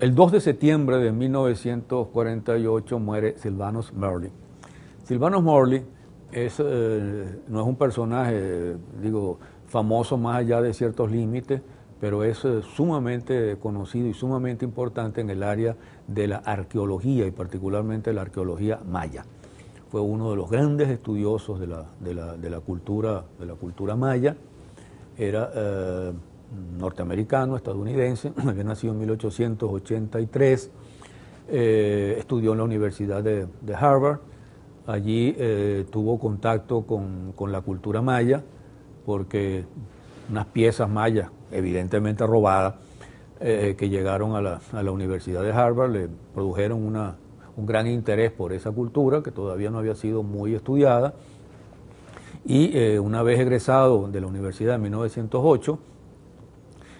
El 2 de septiembre de 1948 muere Silvanus Morley. Silvanus Morley eh, no es un personaje, digo, famoso más allá de ciertos límites, pero es eh, sumamente conocido y sumamente importante en el área de la arqueología y particularmente la arqueología maya. Fue uno de los grandes estudiosos de la, cultura, maya. Era... Eh, norteamericano, estadounidense, había nacido en 1883, eh, estudió en la Universidad de, Harvard, allí eh, tuvo contacto con, la cultura maya, porque unas piezas mayas, evidentemente robadas, eh, que llegaron a la, Universidad de Harvard, le produjeron un gran interés por esa cultura que todavía no había sido muy estudiada. Y una vez egresado de la universidad en 1908,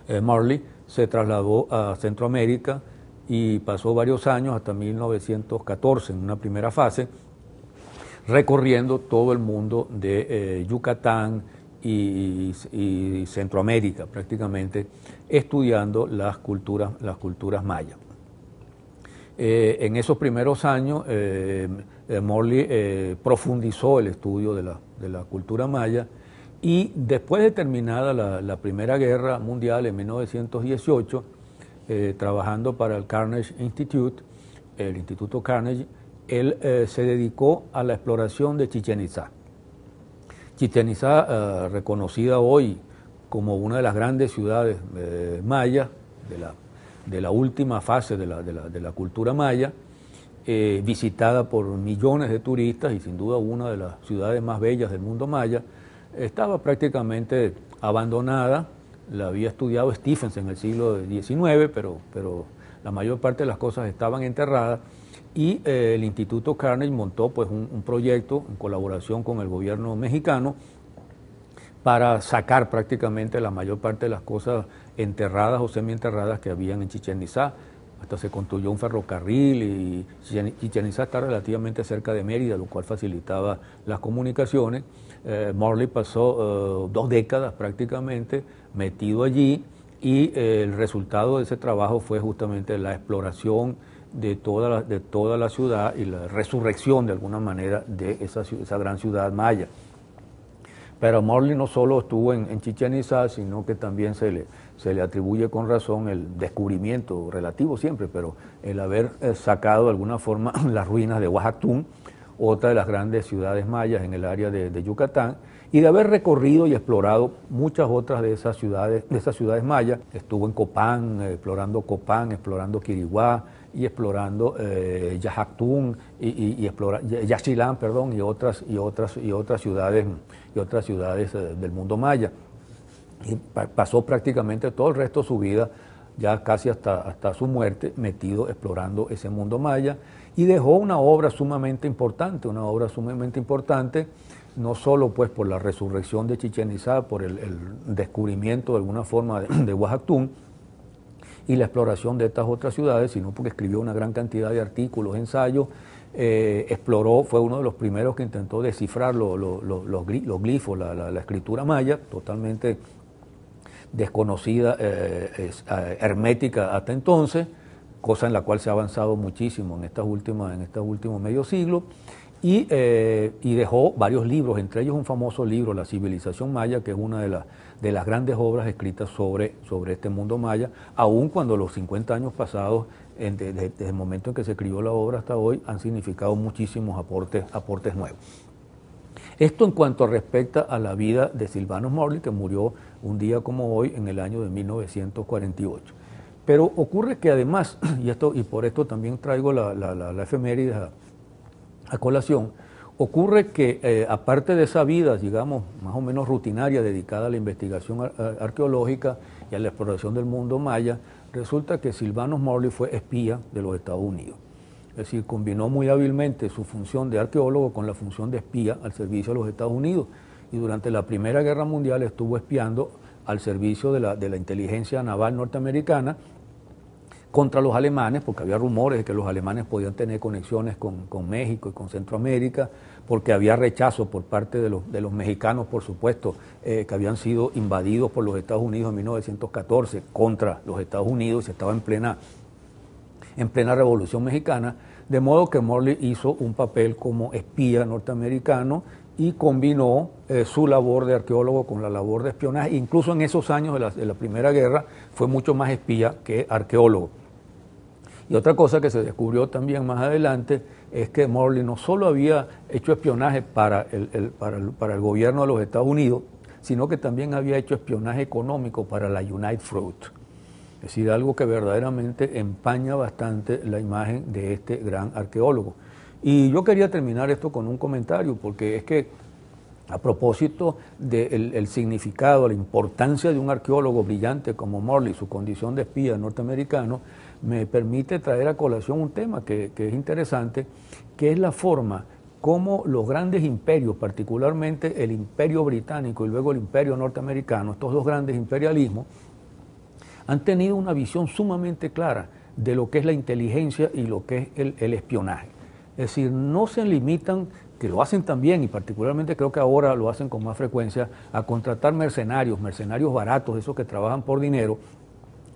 eh, Morley se trasladó a Centroamérica y pasó varios años, hasta 1914, en una primera fase, recorriendo todo el mundo de eh, Yucatán y, Centroamérica prácticamente, estudiando las culturas, las culturas mayas. Eh, en esos primeros años, Morley profundizó el estudio de la cultura maya y después de terminada la, Primera Guerra Mundial en 1918, eh, trabajando para el Carnegie Institute, el Instituto Carnegie, él eh, se dedicó a la exploración de Chichen Itza. Chichen Itza, eh, reconocida hoy como una de las grandes ciudades mayas, de la, última fase de de la cultura maya, visitada por millones de turistas y sin duda una de las ciudades más bellas del mundo maya, estaba prácticamente abandonada, la había estudiado Stephens en el siglo XIX, pero, pero la mayor parte de las cosas estaban enterradas y eh, el Instituto Carnegie montó pues un, proyecto en colaboración con el gobierno mexicano para sacar prácticamente la mayor parte de las cosas enterradas o semienterradas que habían en Chichen Itzá hasta se construyó un ferrocarril y Chichen Itza está relativamente cerca de Mérida, lo cual facilitaba las comunicaciones. Eh, Morley pasó eh, dos décadas prácticamente metido allí y eh, el resultado de ese trabajo fue justamente la exploración de toda la, de toda la ciudad y la resurrección de alguna manera de esa gran ciudad maya. Pero Morley no solo estuvo en, Chichen sino que también se le, atribuye con razón el descubrimiento relativo siempre, pero el haber eh, sacado de alguna forma las ruinas de Oaxacún, otra de las grandes ciudades mayas en el área de Yucatán, y de haber recorrido y explorado muchas otras de esas ciudades, de esas ciudades mayas. Estuvo en Copán, eh, explorando Copán, explorando Quiriguá y explorando eh, Yajactún y, perdón, y otras y otras y otras ciudades y otras ciudades eh, del mundo maya. Y pasó prácticamente todo el resto de su vida ya casi hasta, hasta su muerte, metido explorando ese mundo maya, y dejó una obra sumamente importante, una obra sumamente importante no solo pues por la resurrección de Chichen Itzá, por el, descubrimiento de alguna forma de, de y la exploración de estas otras ciudades, sino porque escribió una gran cantidad de artículos, ensayos, eh, exploró, fue uno de los primeros que intentó descifrar los glifos, la, escritura maya, totalmente desconocida, eh, eh, hermética hasta entonces, cosa en la cual se ha avanzado muchísimo en, en estos últimos medio siglo eh, y, dejó varios libros, entre ellos un famoso libro, La civilización maya, que es una de, de las grandes obras escritas sobre, sobre este mundo maya, aun cuando los 50 años pasados desde, el momento en que se escribió la obra hasta hoy, han significado muchísimos aportes, aportes nuevos. Esto en cuanto respecta a la vida de Silvano Morley, que murió un día como hoy en el año de 1948. Pero ocurre que además, y, esto, y por esto también traigo la, la, la, efeméride a colación, ocurre que eh, aparte de esa vida, digamos, más o menos rutinaria dedicada a la investigación arqueológica y a la exploración del mundo maya, resulta que Silvano Morley fue espía de los Estados Unidos. Es decir, combinó muy hábilmente su función de arqueólogo con la función de espía al servicio de los Estados Unidos. Y durante la Primera Guerra Mundial estuvo espiando al servicio de la, de la inteligencia naval norteamericana contra los alemanes, porque había rumores de que los alemanes podían tener conexiones con, México y con Centroamérica, porque había rechazo por parte de los, de los mexicanos, por supuesto, eh, que habían sido invadidos por los Estados Unidos en 1914 contra los Estados Unidos, se estaba en plena, en plena revolución mexicana. De modo que Morley hizo un papel como espía norteamericano y combinó eh, su labor de arqueólogo con la labor de espionaje. Incluso en esos años de la, Primera Guerra fue mucho más espía que arqueólogo. Y otra cosa que se descubrió también más adelante es que Morley no solo había hecho espionaje para el, para para el gobierno de los Estados Unidos, sino que también había hecho espionaje económico para la United Fruit. Es decir, algo que verdaderamente empaña bastante la imagen de este gran arqueólogo. Y yo quería terminar esto con un comentario, porque es que a propósito del significado, la importancia de un arqueólogo brillante como Morley, su condición de espía norteamericano, me permite traer a colación un tema que, es interesante, que es la forma como los grandes imperios, particularmente el imperio británico y luego el imperio norteamericano, estos dos grandes imperialismos, han tenido una visión sumamente clara de lo que es la inteligencia y lo que es el, espionaje. Es decir, no se limitan que lo hacen también y particularmente creo que ahora lo hacen con más frecuencia, a contratar mercenarios, mercenarios baratos, esos que trabajan por dinero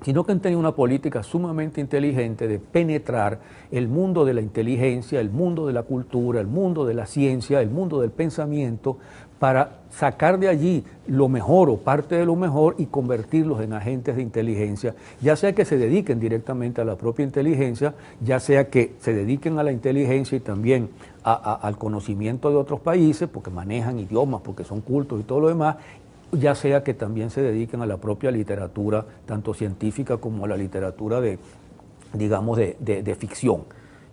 sino que han tenido una política sumamente inteligente de penetrar el mundo de la inteligencia, el mundo de la cultura, el mundo de la ciencia, el mundo del pensamiento, para sacar de allí lo mejor o parte de lo mejor y convertirlos en agentes de inteligencia, ya sea que se dediquen directamente a la propia inteligencia, ya sea que se dediquen a la inteligencia y también al conocimiento de otros países, porque manejan idiomas, porque son cultos y todo lo demás, ya sea que también se dediquen a la propia literatura, tanto científica como a la literatura de, digamos, de, ficción.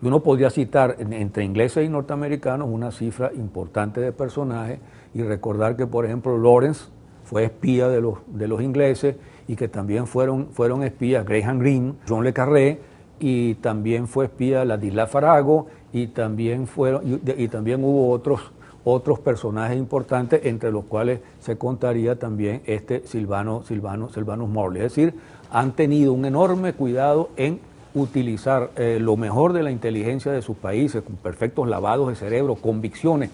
Y uno podría citar entre ingleses y norteamericanos una cifra importante de personajes y recordar que, por ejemplo, Lawrence fue espía de los, de los ingleses y que también fueron, fueron espías Graham Greene, John Le Carré y también fue espía Ladislav Farago y también, fueron, y también hubo otros otros personajes importantes, entre los cuales se contaría también este Silvano, Silvano, Morley. Es decir, han tenido un enorme cuidado en utilizar eh, lo mejor de la inteligencia de sus países, con perfectos lavados de cerebro, convicciones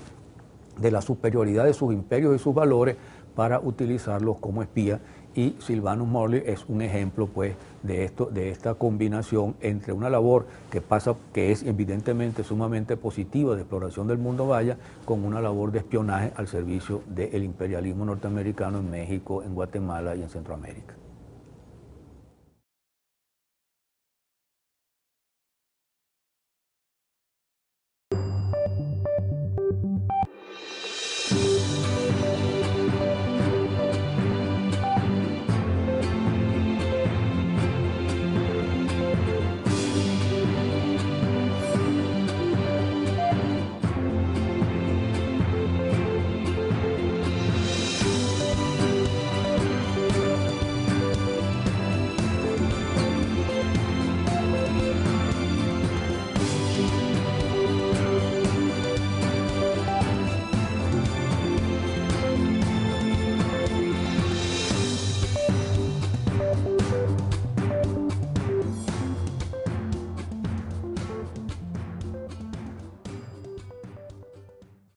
de la superioridad de sus imperios y sus valores, para utilizarlos como espía y Silvanus Morley es un ejemplo pues de esto de esta combinación entre una labor que pasa que es evidentemente sumamente positiva de exploración del mundo vaya con una labor de espionaje al servicio del imperialismo norteamericano en México, en Guatemala y en Centroamérica.